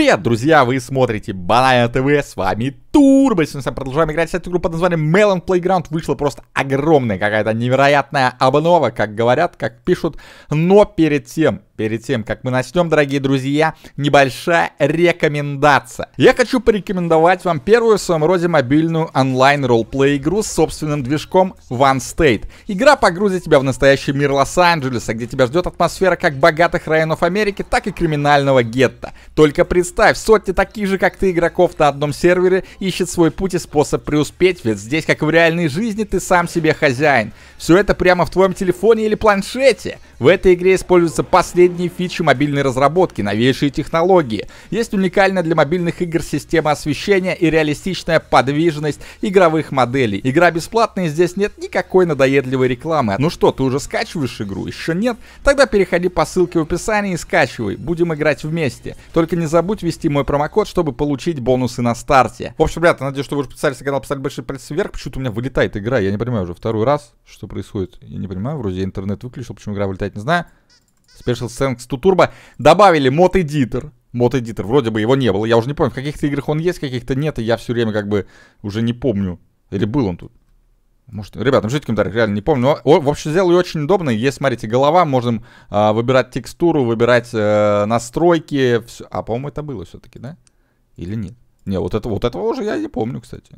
Привет, друзья! Вы смотрите Баная ТВ, с вами Turbo. мы продолжаем играть эту игру под названием Melon Playground, вышла просто огромная какая-то невероятная обнова, как говорят, как пишут. Но перед тем, перед тем, как мы начнем, дорогие друзья, небольшая рекомендация. Я хочу порекомендовать вам первую в своем роде мобильную онлайн ролплей игру с собственным движком One State. Игра погрузит тебя в настоящий мир Лос-Анджелеса, где тебя ждет атмосфера как богатых районов Америки, так и криминального гетто. Только представь, сотни таких же, как ты, игроков на одном сервере ищет свой путь и способ преуспеть, ведь здесь, как и в реальной жизни, ты сам себе хозяин. Все это прямо в твоем телефоне или планшете. В этой игре используются последние фичи мобильной разработки, новейшие технологии. Есть уникальная для мобильных игр система освещения и реалистичная подвижность игровых моделей. Игра бесплатная, и здесь нет никакой надоедливой рекламы. Ну что, ты уже скачиваешь игру? Еще нет? Тогда переходи по ссылке в описании и скачивай. Будем играть вместе. Только не забудь ввести мой промокод, чтобы получить бонусы на старте. В общем, общем, ребята, надеюсь, что вы уже подписались на канал, поставили большие пальцы вверх. Почему-то у меня вылетает игра, я не понимаю уже второй раз, что происходит. Я не понимаю, вроде я интернет выключил, почему игра вылетает, не знаю. Special Thanks to Turbo. Добавили мод-эдитор. Мод-эдитор, вроде бы его не было. Я уже не помню, в каких-то играх он есть, в каких-то нет. И я все время как бы уже не помню. Или был он тут. Может, ребята, напишите в комментариях, реально не помню. Но, в общем, сделал ее очень удобно. Есть, смотрите, голова, можем э, выбирать текстуру, выбирать э, настройки. Все. А, по-моему, это было все-таки, да? Или нет? Не, вот, это, вот этого уже я не помню, кстати.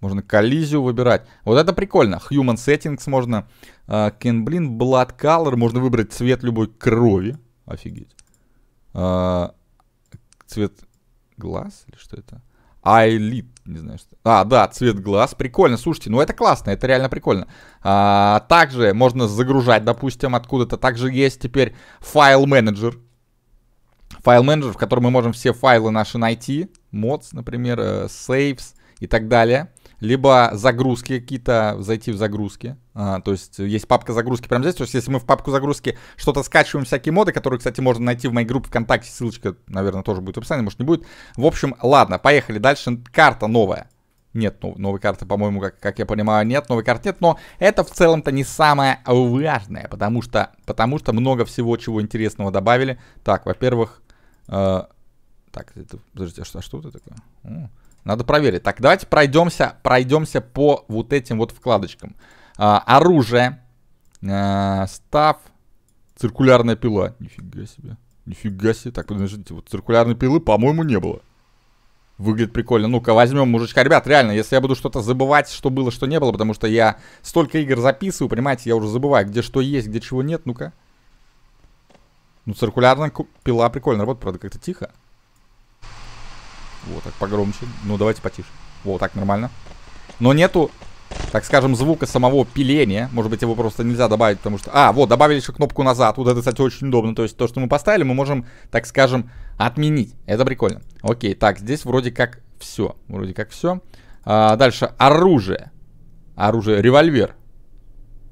Можно коллизию выбирать. Вот это прикольно. Human Settings можно. Uh, can Blin Blood Color. Можно выбрать цвет любой крови. Офигеть. Uh, цвет глаз или что это? Айлит, не знаю что. А, да, цвет глаз. Прикольно, слушайте, ну это классно, это реально прикольно. А, также можно загружать, допустим, откуда-то. Также есть теперь файл менеджер файл-менеджер, в котором мы можем все файлы наши найти, mods, например, э, saves и так далее. Либо загрузки какие-то, зайти в загрузки. А, то есть э, есть папка загрузки прямо здесь. То есть если мы в папку загрузки что-то скачиваем, всякие моды, которые, кстати, можно найти в моей группе ВКонтакте. Ссылочка, наверное, тоже будет в описании, может не будет. В общем, ладно, поехали. Дальше карта новая. Нет, ну, новой карты, по-моему, как, как я понимаю, нет, новой карты нет, но это в целом-то не самое важное, потому что, потому что много всего чего интересного добавили. Так, во-первых, а, так, это, подождите, а что, а что это такое? О, надо проверить. Так, давайте пройдемся, пройдемся по вот этим вот вкладочкам. Э, оружие. Э, став. Циркулярная пила. Нифига себе. Нифига себе. Так, подождите, вот циркулярной пилы, по-моему, не было. Выглядит прикольно. Ну-ка, возьмем мужичка. Ребят, реально, если я буду что-то забывать, что было, что не было, потому что я столько игр записываю, понимаете, я уже забываю, где что есть, где чего нет. Ну-ка. Ну, циркулярная пила прикольно работает, правда, как-то тихо. Вот так погромче. Ну, давайте потише. Вот так нормально. Но нету, так скажем, звука самого пиления. Может быть, его просто нельзя добавить, потому что... А, вот, добавили еще кнопку назад. Вот это, кстати, очень удобно. То есть, то, что мы поставили, мы можем, так скажем, отменить. Это прикольно. Окей, так, здесь вроде как все. Вроде как все. А, дальше оружие. Оружие, револьвер.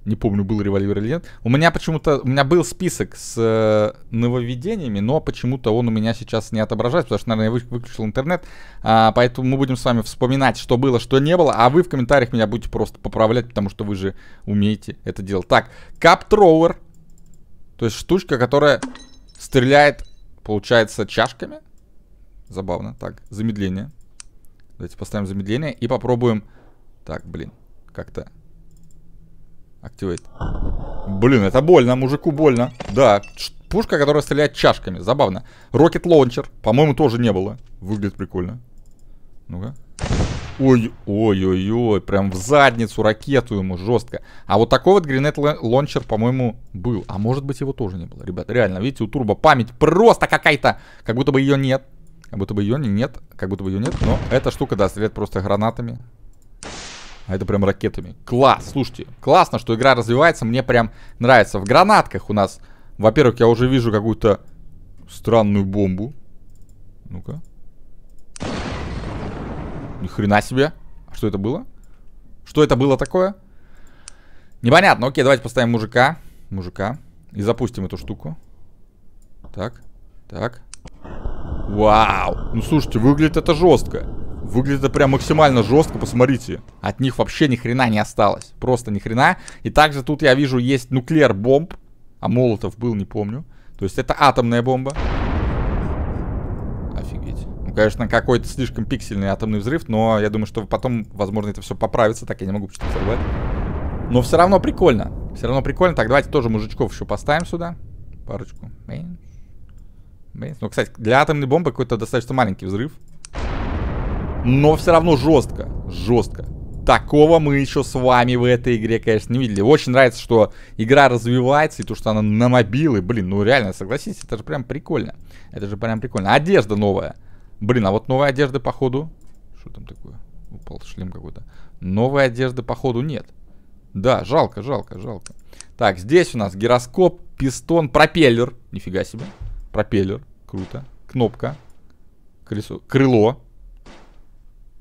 Не помню, был револьвер или нет. У меня почему-то... У меня был список с э, нововведениями, но почему-то он у меня сейчас не отображается, потому что, наверное, я вы, выключил интернет. А, поэтому мы будем с вами вспоминать, что было, что не было. А вы в комментариях меня будете просто поправлять, потому что вы же умеете это делать. Так, каптроуэр. То есть штучка, которая стреляет, получается, чашками. Забавно. Так, замедление. Давайте поставим замедление и попробуем... Так, блин, как-то Активейт. Блин, это больно, мужику больно. Да, пушка, которая стреляет чашками. Забавно. Рокет лончер. По-моему, тоже не было. Выглядит прикольно. Ну-ка. ой ой прям в задницу ракету ему жестко. А вот такой вот гринет лончер, по-моему, был. А может быть его тоже не было. ребят. реально, видите, у турбо память просто какая-то. Как будто бы ее нет. Как будто бы ее нет, как будто бы ее нет. Но эта штука, да, стреляет просто гранатами. А это прям ракетами. Класс, слушайте. Классно, что игра развивается. Мне прям нравится. В гранатках у нас... Во-первых, я уже вижу какую-то странную бомбу. Ну-ка. Ни хрена себе. А что это было? Что это было такое? Непонятно. Окей, давайте поставим мужика. Мужика. И запустим эту штуку. Так. Так. Вау. Ну, слушайте, выглядит это жестко. Выглядит это прям максимально жестко, посмотрите. От них вообще ни хрена не осталось. Просто ни хрена. И также тут я вижу есть нуклеар бомб. А молотов был, не помню. То есть это атомная бомба. Офигеть. Ну, конечно, какой-то слишком пиксельный атомный взрыв, но я думаю, что потом, возможно, это все поправится. Так я не могу почему-то взорвать. Но все равно прикольно. Все равно прикольно. Так, давайте тоже мужичков еще поставим сюда. Парочку. Ну, кстати, для атомной бомбы какой-то достаточно маленький взрыв но все равно жестко, жестко. Такого мы еще с вами в этой игре, конечно, не видели. Очень нравится, что игра развивается, и то, что она на мобилы. Блин, ну реально, согласитесь, это же прям прикольно. Это же прям прикольно. Одежда новая. Блин, а вот новой одежды походу... Что там такое? Упал шлем какой-то. Новой одежды, походу, нет. Да, жалко, жалко, жалко. Так, здесь у нас гироскоп, пистон, пропеллер. Нифига себе. Пропеллер. Круто. Кнопка. Колесо. Крыло.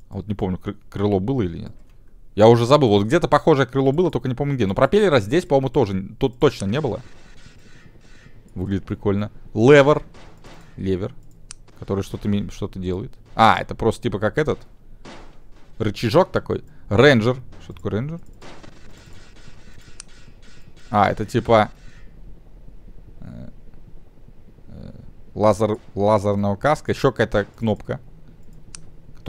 А вот не помню, крыло было или нет. Я уже забыл. Вот где-то похожее крыло было, только не помню где. Но пропеллера здесь, по-моему, тоже тут точно не было. Выглядит прикольно. Левер. Левер. Который что-то что, -то, делает. А, это просто типа как этот. Рычажок такой. Рейнджер. Что такое рейнджер? А, это типа... Э, э, лазер, лазерная каска. Еще какая-то кнопка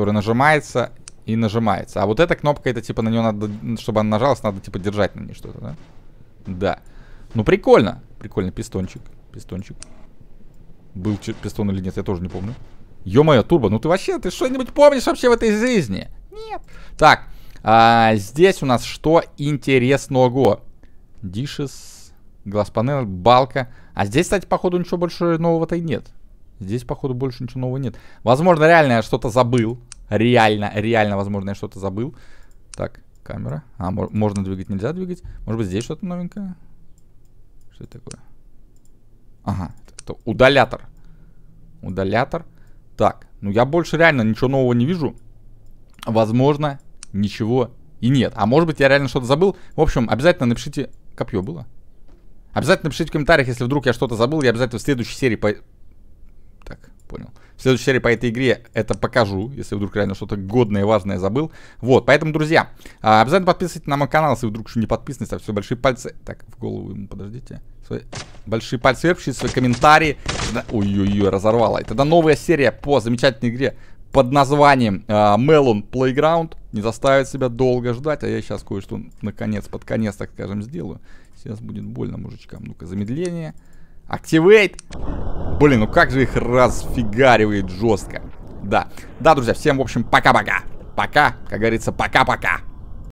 который нажимается и нажимается. А вот эта кнопка, это типа на нее надо, чтобы она нажалась, надо типа держать на ней что-то, да? Да. Ну прикольно. Прикольно, пистончик. Пистончик. Был пистон или нет, я тоже не помню. Ё-моё, Турбо, ну ты вообще, ты что-нибудь помнишь вообще в этой жизни? Нет. Так, а, здесь у нас что интересного? Дишес, глаз панель, балка. А здесь, кстати, походу ничего больше нового-то и нет. Здесь, походу, больше ничего нового нет. Возможно, реально я что-то забыл. Реально, реально, возможно, я что-то забыл. Так, камера. А, можно двигать, нельзя двигать. Может быть, здесь что-то новенькое? Что это такое? Ага, это удалятор. Удалятор. Так, ну я больше реально ничего нового не вижу. Возможно, ничего и нет. А может быть, я реально что-то забыл. В общем, обязательно напишите... Копье было? Обязательно напишите в комментариях, если вдруг я что-то забыл. Я обязательно в следующей серии... По... Так, понял. В следующей серии по этой игре это покажу, если вдруг реально что-то годное, важное забыл. Вот, поэтому, друзья, а, обязательно подписывайтесь на мой канал, если вдруг еще не подписаны, ставьте все большие пальцы. Так, в голову ему, подождите. Свои большие пальцы вверх, пишите свои комментарии. Ой-ой-ой, разорвала. И новая серия по замечательной игре под названием э, Melon Playground не заставит себя долго ждать, а я сейчас кое-что наконец, под конец, так скажем, сделаю. Сейчас будет больно мужичкам. Ну-ка, замедление. Активейт! Блин, ну как же их разфигаривает жестко. Да. Да, друзья, всем, в общем, пока-пока. Пока, как говорится, пока-пока.